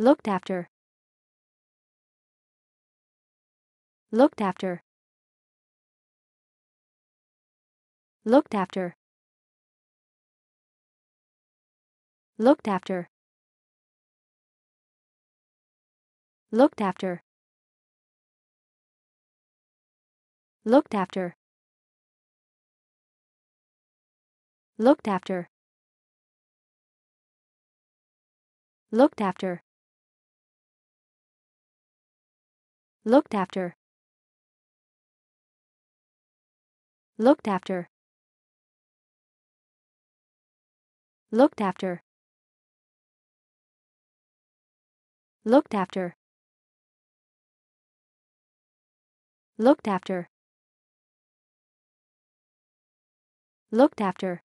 looked after looked after looked after looked after looked after looked after looked after looked after looked after looked after looked after looked after looked after looked after